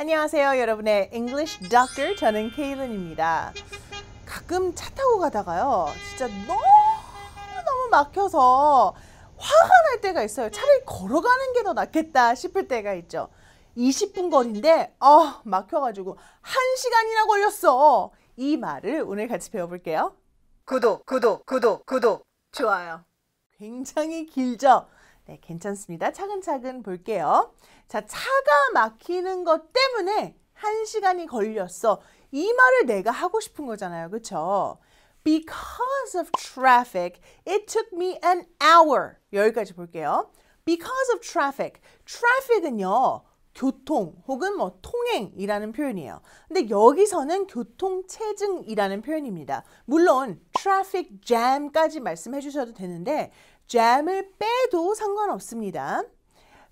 안녕하세요 여러분의 English Doctor 저는 케이른입니다 가끔 차 타고 가다가요 진짜 너무너무 막혀서 화가 날 때가 있어요 차라리 걸어가는 게 더 낫겠다 싶을 때가 있죠 20분 거리인데 아 막혀가지고 1시간이나 걸렸어 이 말을 오늘 같이 배워볼게요 구독 구독 구독 구독 좋아요 굉장히 길죠 네, 괜찮습니다. 차근차근 볼게요. 자, 차가 막히는 것 때문에 한시간이 걸렸어. 이 말을 내가 하고 싶은 거잖아요. 그쵸 Because of traffic, it took me an hour. 여기까지 볼게요. Because of traffic. Traffic은요. 교통 혹은 뭐 통행이라는 표현이에요. 근데 여기서는 교통체증이라는 표현입니다. 물론 traffic jam까지 말씀해 주셔도 되는데 jam을 빼도 상관없습니다.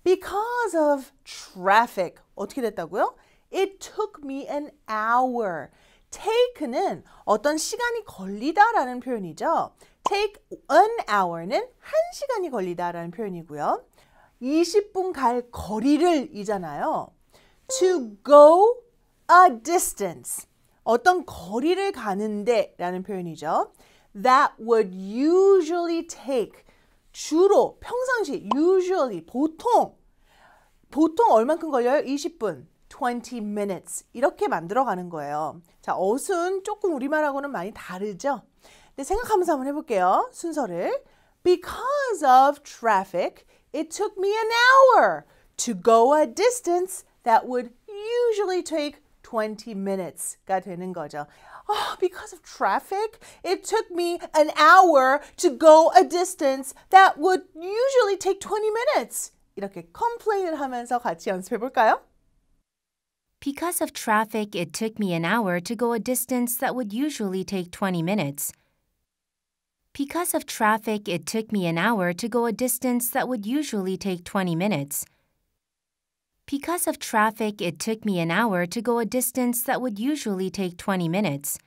Because of traffic 어떻게 됐다고요? It took me an hour. take는 어떤 시간이 걸리다라는 표현이죠. take an hour는 한 시간이 걸리다라는 표현이고요. 20분 갈 거리를 이잖아요. to go a distance. 어떤 거리를 가는데 라는 표현이죠. that would usually take 주로 평상시 usually 보통 보통 얼만큼 걸려요? 20분 20 minutes 이렇게 만들어 가는 거예요. 자, 어순 조금 우리말하고는 많이 다르죠? 근데 생각하면서 한번 해 볼게요. 순서를 because of traffic It took me an hour to go a distance that would usually take 20 minutes. 거죠. Oh, ah, because of traffic, it took me an hour to go a distance that would usually take 20 minutes. 이렇게 컴플레인을 하면서 같이 연습해 볼까요? Because of traffic, it took me an hour to go a distance that would usually take 20 minutes. Because of traffic, it took me an hour to go a distance that would usually take 20 minutes. Because of traffic, it took me an hour to go a distance that would usually take 20 minutes.